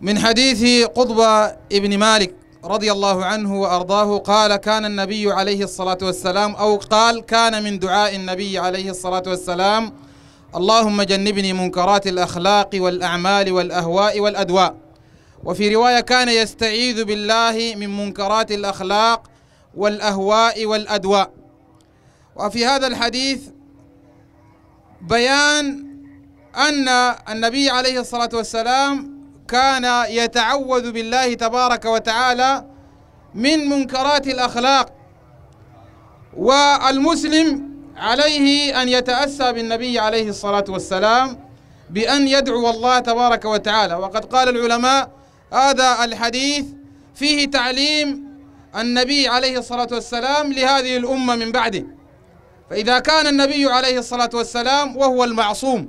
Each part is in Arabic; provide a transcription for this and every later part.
من حديث قطبة ابن مالك رضي الله عنه وأرضاه قال كان النبي عليه الصلاة والسلام أو قال كان من دعاء النبي عليه الصلاة والسلام اللهم جنبني منكرات الأخلاق والأعمال والأهواء والأدواء وفي رواية كان يستعيذ بالله من منكرات الأخلاق والأهواء والأدواء وفي هذا الحديث بيان أن النبي عليه الصلاة والسلام كان يتعوذ بالله تبارك وتعالى من منكرات الأخلاق والمسلم عليه أن يتأسى بالنبي عليه الصلاة والسلام بأن يدعو الله تبارك وتعالى وقد قال العلماء هذا الحديث فيه تعليم النبي عليه الصلاة والسلام لهذه الأمة من بعده فإذا كان النبي عليه الصلاة والسلام وهو المعصوم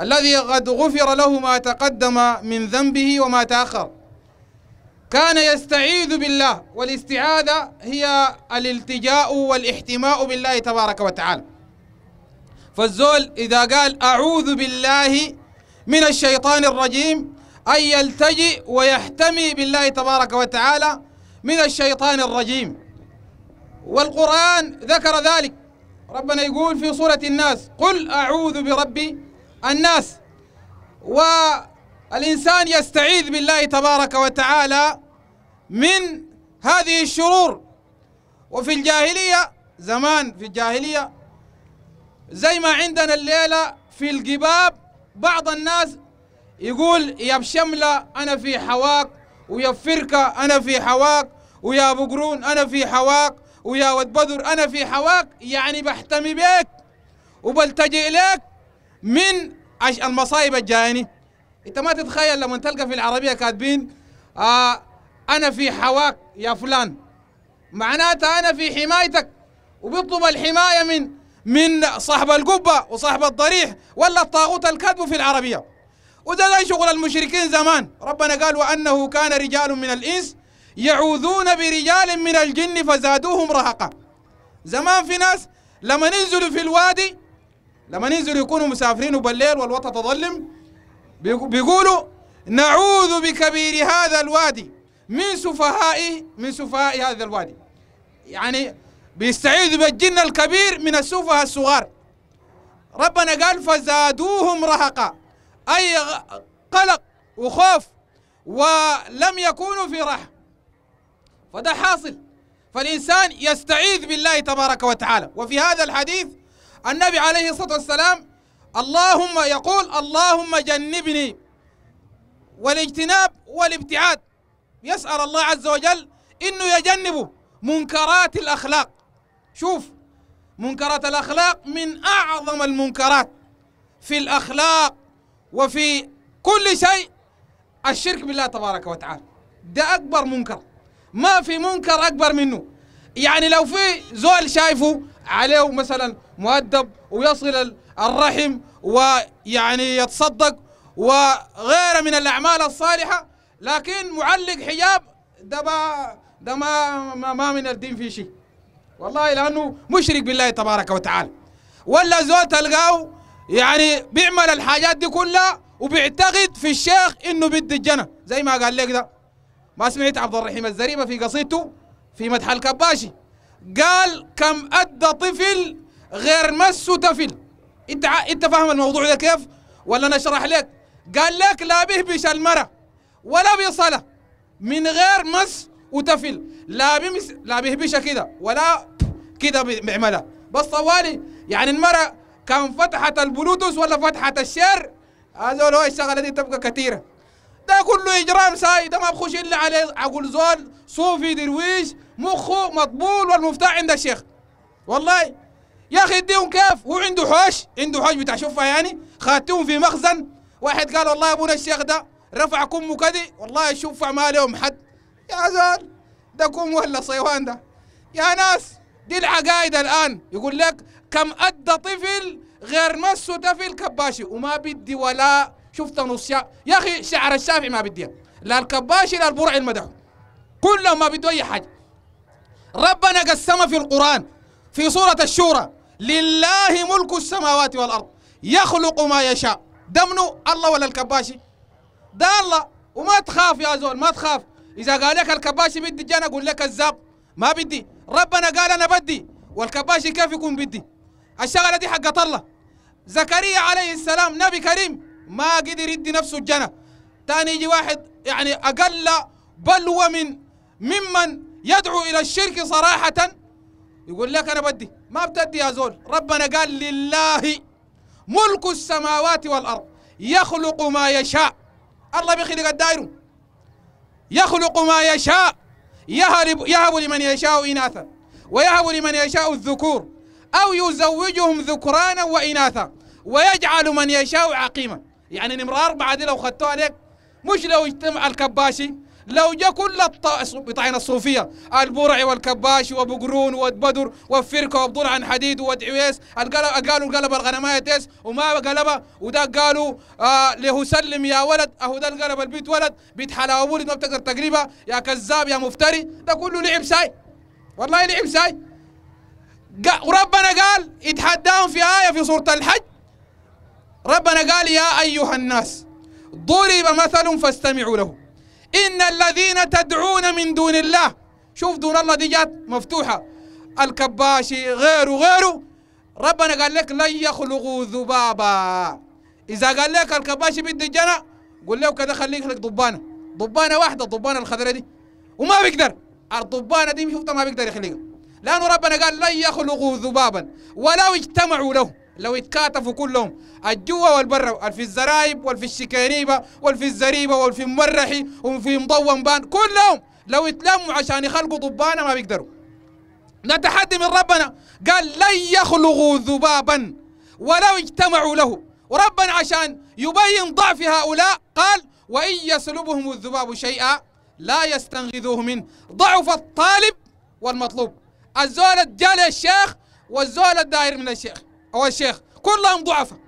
الذي قد غفر له ما تقدم من ذنبه وما تأخر كان يستعيذ بالله والاستعاذة هي الالتجاء والاحتماء بالله تبارك وتعالى فالزول إذا قال أعوذ بالله من الشيطان الرجيم أن يلتجئ ويحتمي بالله تبارك وتعالى من الشيطان الرجيم والقرآن ذكر ذلك ربنا يقول في سورة الناس قل أعوذ بربي الناس والإنسان يستعيذ بالله تبارك وتعالى من هذه الشرور وفي الجاهلية زمان في الجاهلية زي ما عندنا الليلة في الجباب بعض الناس يقول يا بشملة أنا في حواك ويا فركة أنا في حواك ويا بقرون أنا في حواك ويا ود بدر أنا في حواك يعني بحتمي بيك وبلتجئ إليك من المصايب الجايني انت ما تتخيل لما تلقى في العربيه كاتبين آه انا في حواك يا فلان معناتها انا في حمايتك وبيطلب الحمايه من من صاحب القبه وصاحب الضريح ولا الطاغوت الكذب في العربيه وده شغل المشركين زمان ربنا قال وانه كان رجال من الانس يعوذون برجال من الجن فزادوهم رهقا زمان في ناس لما ينزلوا في الوادي لما ينزلوا يكونوا مسافرين وبالليل والوطة تظلم بيقولوا نعوذ بكبير هذا الوادي من سفهاء من سفهاء هذا الوادي يعني بيستعيذ بالجن الكبير من السفهاء الصغار ربنا قال فزادوهم رهقا أي قلق وخوف ولم يكونوا في راحة فده حاصل فالإنسان يستعيذ بالله تبارك وتعالى وفي هذا الحديث النبي عليه الصلاة والسلام اللهم يقول اللهم جنبني والاجتناب والابتعاد يسأل الله عز وجل إنه يجنبه منكرات الأخلاق شوف منكرات الأخلاق من أعظم المنكرات في الأخلاق وفي كل شيء الشرك بالله تبارك وتعالى ده أكبر منكر ما في منكر أكبر منه يعني لو في زول شايفه عليه مثلا مؤدب ويصل الرحم ويعني يتصدق وغيره من الأعمال الصالحة لكن معلق حجاب ده ده ما, ما, ما من الدين في شيء والله لأنه مشرك بالله تبارك وتعالى ولا زول تلقاه يعني بيعمل الحاجات دي كلها وبيعتقد في الشيخ انه بدي الجنه زي ما قال لك ده ما سمعت عبد الرحيم الزريبه في قصيدته في مدح الكباشي قال كم أدى طفل غير مس تفل أنت أنت فاهم الموضوع ده كيف؟ ولا أنا أشرح لك؟ قال لك لا بيهبش المرأة ولا بيصلة من غير مس وتفل لا بيمس لا بيهبشها كده ولا كده بيعملها بس طوالي يعني المرأة كان فتحت البلوتوث ولا فتحت الشير هذول هو الشغلة دي تبقى كثيرة ده كله اجرام ساي ده ما بخش الا عليه اقول زول صوفي درويش مخه مطبول والمفتاح عند الشيخ والله يا اخي اديهم كيف هو عنده حوش عنده حوش بتاع شوفها يعني خاتهم في مخزن واحد قال والله ابونا الشيخ ده رفع كمه كذي والله شوفع ما لهم حد يا زول ده كم ولا صيوان ده يا ناس دي العقائد الان يقول لك كم ادى طفل غير مسه طفل كباشي وما بدي ولا شفت نص شعر يا اخي شعر الشافعي ما بدي لا الكباشي لا البرع المدعو كلهم ما بدوا اي حاجه ربنا قسم في القران في سوره الشورى لله ملك السماوات والارض يخلق ما يشاء دمنه الله ولا الكباشي ده الله وما تخاف يا زول ما تخاف اذا قال لك الكباشي بدي جانا اقول لك كذاب ما بدي ربنا قال انا بدي والكباشي كيف يكون بدي الشغله دي حقت الله زكريا عليه السلام نبي كريم ما قدر يدي نفسه الجنة تاني يجي واحد يعني أقل بل ومن ممن يدعو إلى الشرك صراحة يقول لك أنا بدي ما بتدي يا زول ربنا قال لله ملك السماوات والأرض يخلق ما يشاء الله بيخلق الدائر يخلق ما يشاء يهرب يهب لمن يشاء إناثا ويهب لمن يشاء الذكور أو يزوجهم ذكرانا وإناثا ويجعل من يشاء عقيما يعني نمرة أربعة دي لو خدتوها عليك مش لو اجتمع الكباشي لو جا كل الط... بطعن الصوفية البرعي والكباشي وبقرون وبدر وفركه وابضل عن حديد ودعويس قالوا القلب الغنماية تيس وما قلبه وده قالوا آه له سلم يا ولد اهو ده القلب البيت ولد بيت ولد ما بتقدر تقريبا يا كذاب يا مفتري ده كله لعب ساي والله لعب ساي وربنا قال يتحداهم في آية في سورة الحج ربنا قال يا أيها الناس ضرب مثل فاستمعوا له إن الذين تدعون من دون الله شوف دون الله دي جات مفتوحة الكباشي غيره غيره ربنا قال لك لن يخلقوا ذبابا إذا قال لك الكباشي بدي الجنة قول له كذا خليك لك ضبانة ضبانة واحدة ضبانة الخضراء دي وما بيقدر الضبانة دي شفتها ما بيقدر يخليها لأنه ربنا قال لن يخلقوا ذبابا ولو اجتمعوا له لو اتكاتفوا كلهم الجوا والبرا في الزرايب والفي الشكاريبه والفي الزريبه والفي المرحي وفي مضون بان كلهم لو اتلموا عشان يخلقوا ضبانة ما بيقدروا ده تحدي من ربنا قال لن يخلقوا ذبابا ولو اجتمعوا له وربنا عشان يبين ضعف هؤلاء قال وإن يسلبهم الذباب شيئا لا يستنقذوه منه ضعف الطالب والمطلوب الزول الدالي الشيخ والزول الداير من الشيخ هو الشيخ كلهم ضعفاء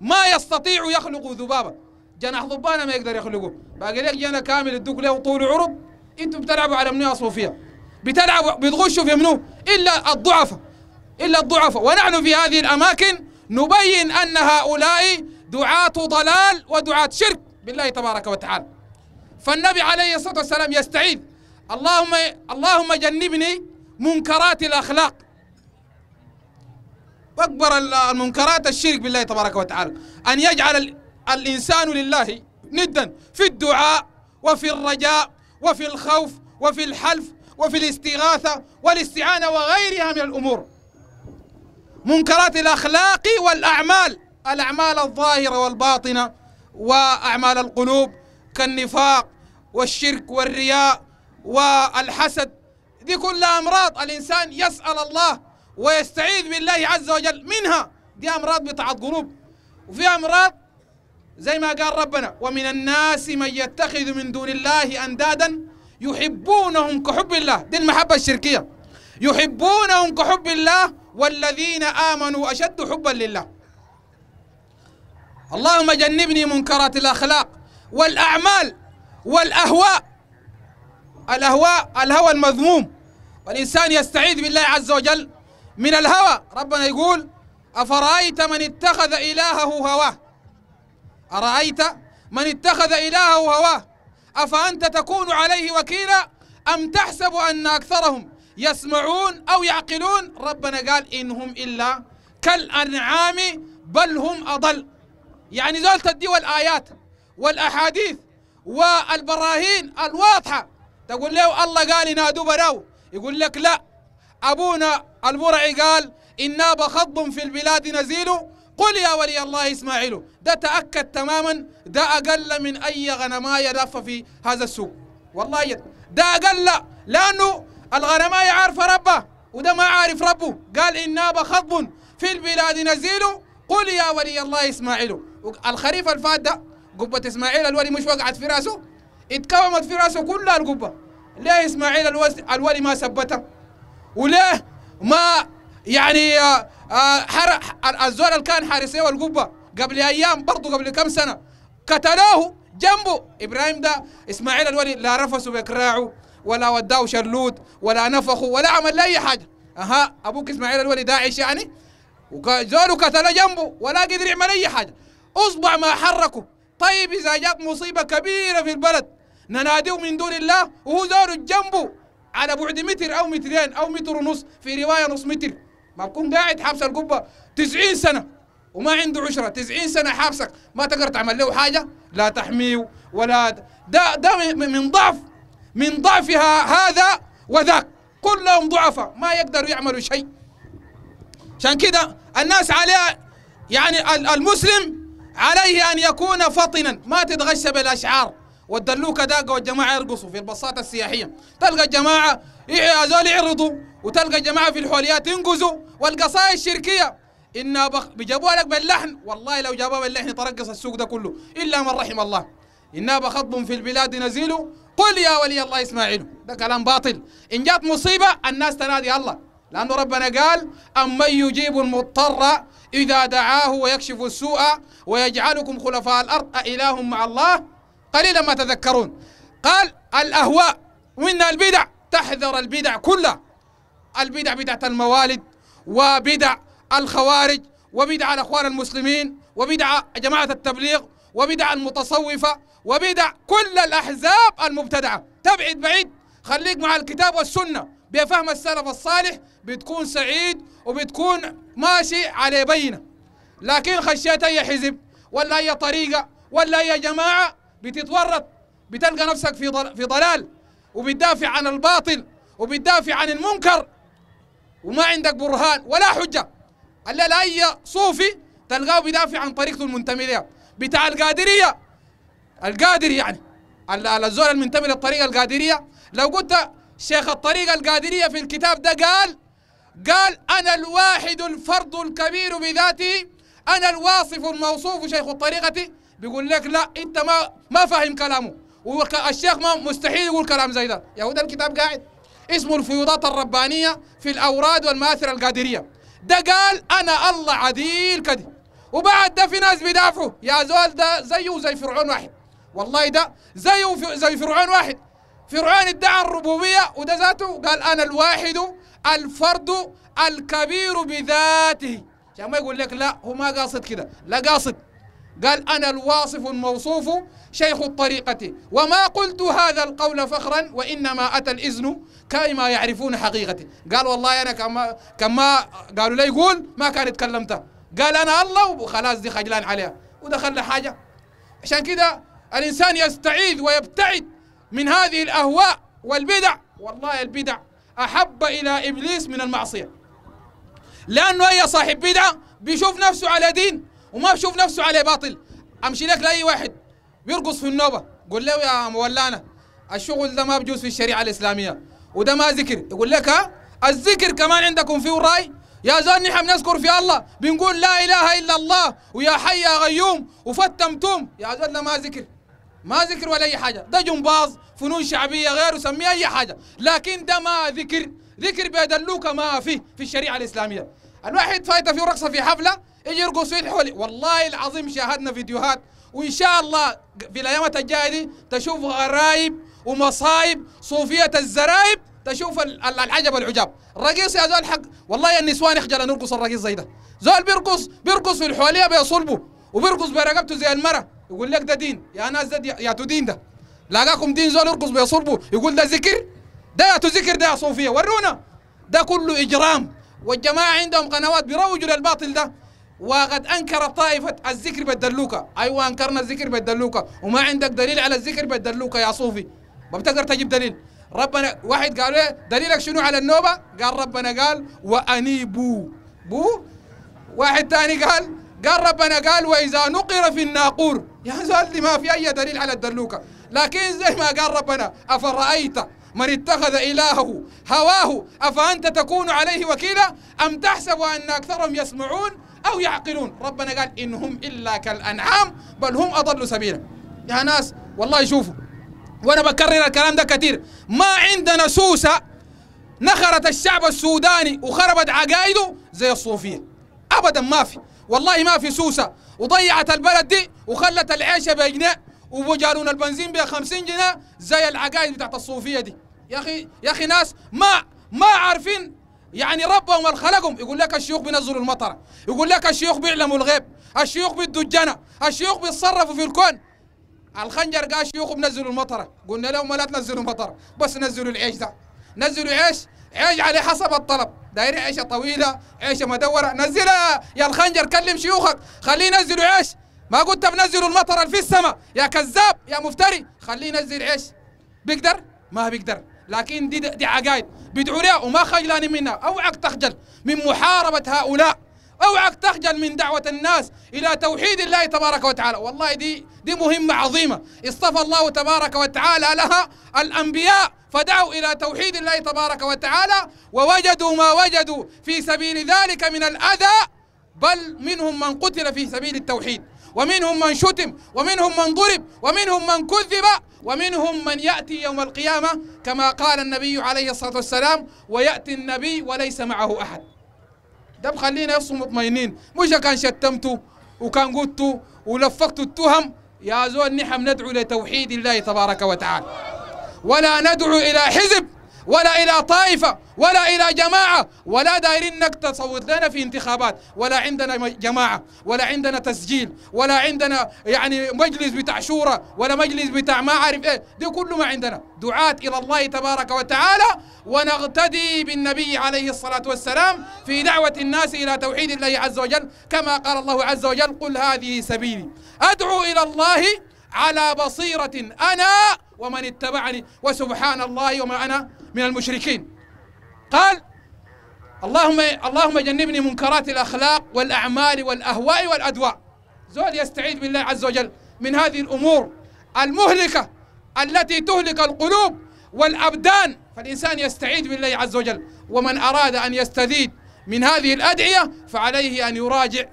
ما يستطيعوا يخلقوا ذبابة جناح ضبانة ما يقدر يخلقوا باقي لك جناح كامل الدوك له طول عرض انتم بتلعبوا على منو صوفية بتلعبوا بتغشوا في منو إلا الضعفاء إلا الضعفاء ونحن في هذه الأماكن نبين أن هؤلاء دعاة ضلال ودعاة شرك بالله تبارك وتعالى فالنبي عليه الصلاة والسلام يستعيذ اللهم اللهم جنبني منكرات الأخلاق واكبر المنكرات الشرك بالله تبارك وتعالى ان يجعل الانسان لله ندا في الدعاء وفي الرجاء وفي الخوف وفي الحلف وفي الاستغاثه والاستعانه وغيرها من الامور منكرات الاخلاق والاعمال الاعمال الظاهره والباطنه واعمال القلوب كالنفاق والشرك والرياء والحسد دي كلها امراض الانسان يسال الله ويستعيذ بالله عز وجل منها دي أمراض بتاعت قلوب وفي أمراض زي ما قال ربنا ومن الناس من يتخذ من دون الله أندادا يحبونهم كحب الله دي المحبة الشركية يحبونهم كحب الله والذين آمنوا أشد حبا لله اللهم جنبني منكرات الأخلاق والأعمال والأهواء الأهواء الهوى المذموم والإنسان يستعيذ بالله عز وجل من الهوى ربنا يقول أفرأيت من اتخذ إلهه هواه أرأيت من اتخذ إلهه هواه أفأنت تكون عليه وكيلا أم تحسب أن أكثرهم يسمعون أو يعقلون ربنا قال إنهم إلا كالأنعام بل هم أضل يعني زول تديه الآيات والأحاديث والبراهين الواضحة تقول له الله قال ينادوا براو يقول لك لا أبونا المرعي قال إن بخض في البلاد نزيل قل يا ولي الله إسماعيل ده تأكد تماما ده أقل من أي غنماية لف في هذا السوق والله يد ده أقل لأنه الغنماية عارفة ربه وده ما عارف ربه قال إن بخض في البلاد نزيل قل يا ولي الله إسماعيل الخريف الفات ده قبة إسماعيل الولي مش وقعت في راسه اتكومت في راسه كلها القبة ليه إسماعيل الولي ما ثبتها وليه ما يعني آه، آه، الزول اللي كان حارسيه والقبه قبل ايام برضه قبل كم سنه قتلوه جنبه ابراهيم ده اسماعيل الولي لا رفسوا بكراعه ولا وداه شلوت ولا نفخوا ولا عمل اي حاجه اها ابوك اسماعيل الولي داعش يعني وزوله قتله جنبه ولا قدر يعمل اي حاجه اصبع ما حركه طيب اذا جات مصيبه كبيره في البلد نناديه من دون الله وهو زوله جنبه على بعد متر أو مترين أو متر ونص في رواية نص متر ما بكون قاعد حابس القبة 90 سنة وما عنده عشرة 90 سنة حابسك ما تقدر تعمل له حاجة لا تحميه ولا ده ده من ضعف من ضعفها هذا وذاك كلهم ضعفاء ما يقدروا يعملوا شيء عشان كده الناس عليها يعني المسلم عليه أن يكون فطنا ما تتغشى بالأشعار والدلوكه داقه والجماعه يرقصوا في البساطه السياحيه تلقى الجماعه إيه، هذول يعرضوا وتلقى الجماعه في الحوليات ينقزوا والقصائد الشركيه إن بخ... بجابوها لك باللحن والله لو جابوها باللحن ترقص السوق ده كله إلا من رحم الله إنا بخطب في البلاد نزيل قل يا ولي الله إسماعيل ده كلام باطل إن جات مصيبة الناس تنادي الله لأنه ربنا قال أمن يجيب المضطر إذا دعاه ويكشف السوء ويجعلكم خلفاء الأرض أإله مع الله قليلا ما تذكرون قال الأهواء وإن البدع تحذر البدع كلها البدع بدعة الموالد وبدع الخوارج وبدع الأخوان المسلمين وبدع جماعة التبليغ وبدع المتصوفة وبدع كل الأحزاب المبتدعة تبعد بعيد خليك مع الكتاب والسنة بفهم السلف الصالح بتكون سعيد وبتكون ماشي على بينه لكن خشيت أي حزب ولا أي طريقة ولا أي جماعة بتتورط بتلقى نفسك في في ضلال وبتدافع عن الباطل وبتدافع عن المنكر وما عندك برهان ولا حجه الا لاي صوفي تلقاه بيدافع عن طريقته المنتمي لها بتاع القادريه القادر يعني الزول المنتمي للطريقه القادريه لو قلت شيخ الطريقه القادريه في الكتاب ده قال قال انا الواحد الفرد الكبير بذاته انا الواصف الموصوف شيخ الطريقه بيقول لك لا انت ما ما فاهم كلامه والشيخ ما مستحيل يقول كلام زي ده يا ده الكتاب قاعد اسمه الفيوضات الربانيه في الاوراد والمآثر القادريه ده قال انا الله عديل كده وبعد ده في ناس بيدافعوا يا زول ده زيه زي فرعون واحد والله ده زيه زي فرعون واحد فرعون ادعى الربوبيه وده ذاته قال انا الواحد الفرد الكبير بذاته عشان ما يقول لك لا هو ما قاصد كده لا قاصد قال أنا الواصف الموصوف شيخ الطريقة وما قلت هذا القول فخرا وإنما أتى الإذن كما يعرفون حقيقتي قال والله أنا كما, كما قالوا لي يقول ما كان اتكلمتها قال أنا الله وخلاص دي خجلان عليها ودخل حاجة عشان كده الإنسان يستعيذ ويبتعد من هذه الأهواء والبدع والله البدع أحب إلى إبليس من المعصية لأنه أي صاحب بدعة بيشوف نفسه على دين وما بشوف نفسه عليه باطل امشي لك لاي واحد بيرقص في النوبه قول له يا مولانا الشغل ده ما بجوز في الشريعه الاسلاميه وده ما ذكر يقول لك ها الذكر كمان عندكم فيه راي يا زول نحن بنذكر في الله بنقول لا اله الا الله ويا حي يا غيوم وفتمتم يا زول ده ما ذكر ما ذكر ولا اي حاجه ده جنباز فنون شعبيه غيره سميه اي حاجه لكن ده ما ذكر ذكر بيدلوك ما فيه في الشريعه الاسلاميه الواحد فايته فيه رقصه في حفله يجي يرقص الحولي والله العظيم شاهدنا فيديوهات وان شاء الله في الايامات الجايه دي تشوف غرايب ومصايب صوفيه الزرايب تشوف العجب العجاب الرقيص يا زول حق والله النسوان يخجل نرقص الرقيص زي ده زول بيرقص بيرقص في الحوليه بيصلبه وبيرقص برقبته زي المره يقول لك ده دين يا ناس ده يا تدين ده لاقاكم دين زول يرقص بيصلبه يقول ده ذكر ده يا تذكر ده يا صوفيه ورونا ده كله اجرام والجماعة عندهم قنوات بيروجوا للباطل ده وقد انكرت طائفه الذكر بالدلوكه ايوه انكرنا الذكر بالدلوكه وما عندك دليل على الذكر بالدلوكه يا صوفي ما بتقدر تجيب دليل ربنا واحد قال له إيه؟ دليلك شنو على النوبه قال ربنا قال وانيبوا بو واحد ثاني قال قال ربنا قال واذا نقر في الناقور يا زلمه ما في اي دليل على الدلوكه لكن زي ما قال ربنا افرايت من اتخذ إلهه هواه أفأنت تكون عليه وكيلا أم تحسب أن أكثرهم يسمعون أو يعقلون ربنا قال إن هم إلا كالأنعام بل هم أضل سبيلا يا ناس والله شوفوا وأنا بكرر الكلام ده كثير ما عندنا سوسة نخرت الشعب السوداني وخربت عقائده زي الصوفية أبدا ما في والله ما في سوسة وضيعت البلد دي وخلت العيشة بجنيه وجارون البنزين ب 50 جنيه زي العقائد بتاعت الصوفيه دي يا اخي يا اخي ناس ما ما عارفين يعني ربهم خلقهم يقول لك الشيوخ بينزلوا المطر يقول لك الشيوخ بيعلموا الغيب الشيوخ بالدجنه الشيوخ بيتصرفوا في الكون الخنجر قال الشيوخ بنزلوا المطر قلنا لهم لا تنزلوا المطر بس نزلوا العيش ده نزلوا عيش عيش على حسب الطلب داير عيشه طويله عيشه مدوره نزلها يا الخنجر كلم شيوخك خليه ينزلوا عيش ما قلت بنزلوا المطر في السماء يا كذاب يا مفتري خليه ينزل عيش بيقدر ما بيقدر لكن دي دي عقائد بيدعوا لها وما خجلاني منها اوعك تخجل من محاربه هؤلاء اوعك تخجل من دعوه الناس الى توحيد الله تبارك وتعالى والله دي دي مهمه عظيمه اصطفى الله تبارك وتعالى لها الانبياء فدعوا الى توحيد الله تبارك وتعالى ووجدوا ما وجدوا في سبيل ذلك من الاذى بل منهم من قتل في سبيل التوحيد ومنهم من شتم ومنهم من ضرب ومنهم من كذب ومنهم من يأتي يوم القيامة كما قال النبي عليه الصلاة والسلام ويأتي النبي وليس معه أحد ده بخلينا نفسه مطمئنين مش كان شتمته وكان قلته ولفقت التهم يا زول نحن ندعو لتوحيد الله تبارك وتعالى ولا ندعو إلى حزب ولا إلى طائفة ولا إلى جماعة ولا دايرين إنك تصوت لنا في انتخابات ولا عندنا جماعة ولا عندنا تسجيل ولا عندنا يعني مجلس بتاع شورى ولا مجلس بتاع ما عارف إيه دي كله ما عندنا دعاة إلى الله تبارك وتعالى ونغتدي بالنبي عليه الصلاة والسلام في دعوة الناس إلى توحيد الله عز وجل كما قال الله عز وجل قل هذه سبيلي أدعو إلى الله على بصيرة أنا ومن اتبعني وسبحان الله وما أنا من المشركين قال اللهم اللهم جنبني منكرات الأخلاق والأعمال والأهواء والأدواء زول يستعيذ بالله عز وجل من هذه الأمور المهلكة التي تهلك القلوب والأبدان فالإنسان يستعيذ بالله عز وجل ومن أراد أن يستزيد من هذه الأدعية فعليه أن يراجع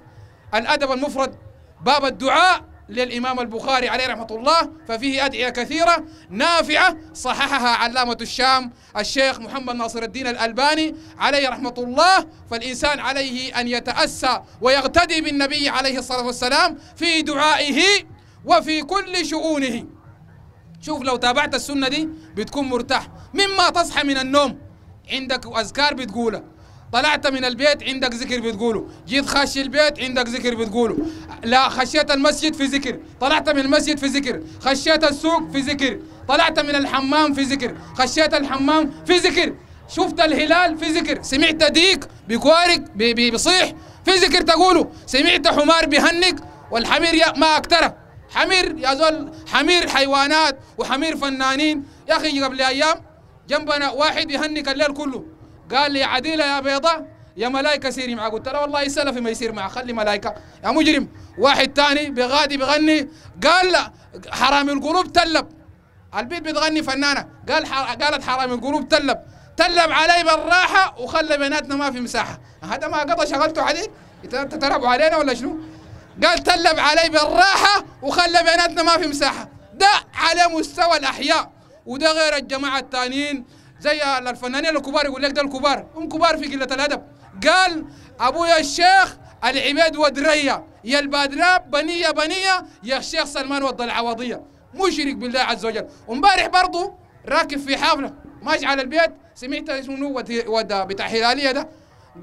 الأدب المفرد باب الدعاء للإمام البخاري عليه رحمة الله ففيه أدعية كثيرة نافعة صححها علامة الشام الشيخ محمد ناصر الدين الألباني عليه رحمة الله فالإنسان عليه أن يتأسى ويغتدي بالنبي عليه الصلاة والسلام في دعائه وفي كل شؤونه شوف لو تابعت السنة دي بتكون مرتاح مما تصحى من النوم عندك أذكار بتقولها طلعت من البيت عندك ذكر بتقوله جيت خش البيت عندك ذكر بتقوله لا خشيت المسجد في ذكر طلعت من المسجد في ذكر خشيت السوق في ذكر طلعت من الحمام في ذكر خشيت الحمام في ذكر شفت الهلال في ذكر سمعت ديك بكوارك بيصيح في ذكر تقوله سمعت حمار بهنك والحمير ما اكتره حمير يا زول حمير حيوانات وحمير فنانين يا اخي قبل ايام جنبنا واحد يهنك الليل كله قال لي عديلة يا بيضة يا ملايكة سيري معاه قلت له والله سلفي ما يصير معاه خلي ملايكة يا مجرم واحد ثاني بغادي بغني قال لا حرامي القلوب تلب البيت بتغني فنانة قال حر... قالت حرامي القلوب تلب تلب علي بالراحة وخلى بيناتنا ما في مساحة هذا ما قضى شغلته عليه انت تلعبوا علينا ولا شنو قال تلب علي بالراحة وخلى بيناتنا ما في مساحة ده على مستوى الأحياء وده غير الجماعة الثانيين زي الفنانين الكبار يقول لك ده الكبار هم كبار في قله الادب قال ابويا الشيخ العماد ودريه يا البادراب بنيه بنيه يا الشيخ سلمان والضلعوضيه مشرك بالله عز وجل وامبارح برضه راكب في حفله ماشي على البيت سمعت اسمه ود بتاع هلاليه ده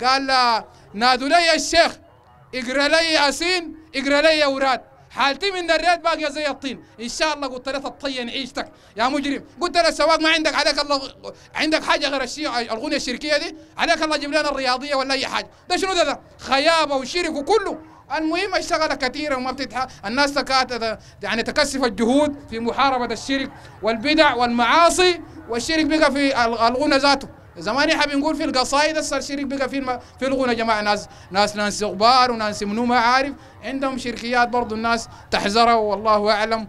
قال نادوا لي الشيخ اقرا لي ياسين اقرا لي اوراد حالتي من دريات باقية زي الطين إن شاء الله قلت له تطين عيشتك يا مجرم قلت له سواق ما عندك عليك الله عندك حاجة غير الشيء الأغنية الشركية دي عليك الله جيب لنا الرياضية ولا أي حاجة ده شنو ده, ده خيابة وشرك وكله المهم اشتغل كثيره وما بتتح الناس تكات يعني تكثف الجهود في محاربه الشرك والبدع والمعاصي والشرك بقى في الغنى ذاته زمان يحب بنقول في القصائد صار شريك بقى في في الغنى جماعه ناس ناس ناس غبار وناس منو ما عارف عندهم شركيات برضو الناس تحذره والله اعلم